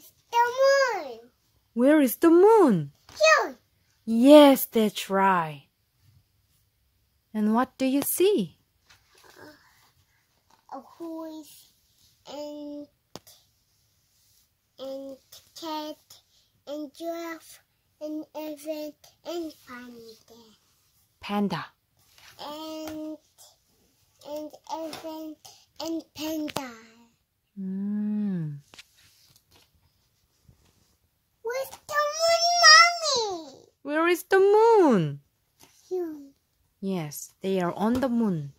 is the moon? Where is the moon? Here. Yes, that's right. And what do you see? Uh, a horse and and cat and giraffe and elephant and panda. Panda. And and elephant and is the moon. Yes, they are on the moon.